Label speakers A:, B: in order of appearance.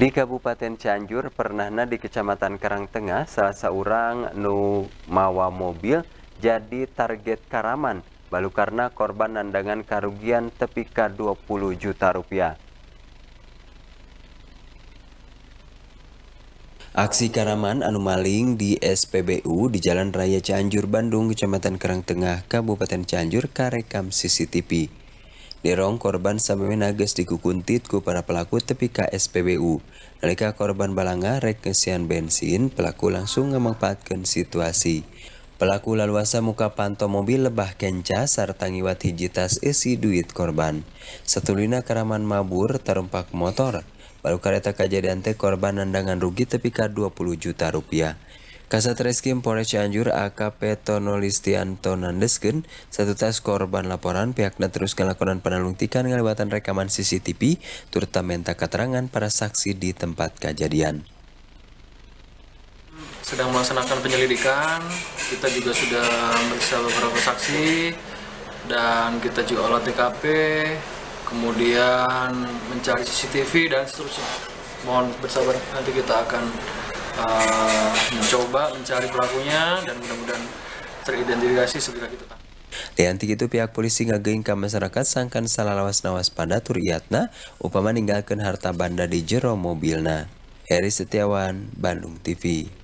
A: Di Kabupaten Cianjur, pernahna di Kecamatan Karang Tengah, salah seorang nu mawa mobil jadi target karaman, balu karena korban nandangan tepi tepika 20 juta rupiah. Aksi karaman anu maling di SPBU di Jalan Raya Cianjur, Bandung, Kecamatan Karang Tengah, Kabupaten Cianjur, karekam CCTV. Dirong korban sampai nages dikukuntit ku para pelaku tepi KSPBU. Nalika korban balanga rek bensin, pelaku langsung memanfaatkan situasi. Pelaku laluasa muka panto mobil lebah kenca serta ngiwat hijitas isi duit korban. Setulina keraman mabur terempak motor. Baru kareta kejadian teh korban nandangan rugi tepika 20 juta rupiah. Kasat Reskrim Polres Cianjur AKP Tono Listianto Nandesken, satu tas korban laporan pihaknya terus melakukan penelungtikan ngelibatan rekaman CCTV turta menta keterangan para saksi di tempat kejadian.
B: Sedang melaksanakan penyelidikan, kita juga sudah meriksa beberapa saksi dan kita juga olah TKP, kemudian mencari CCTV dan seterusnya. Mohon bersabar, nanti kita akan uh, mencoba mencari pelakunya dan mudah-mudahan teridentifikasi segera kita gitu, kan.
A: Lianti ya, itu pihak polisi ngageng ke masyarakat sangkan salah lawas nawas pada turiatna upama ninggalkan harta banda di jero mobilna. Heri Setiawan, Bandung TV.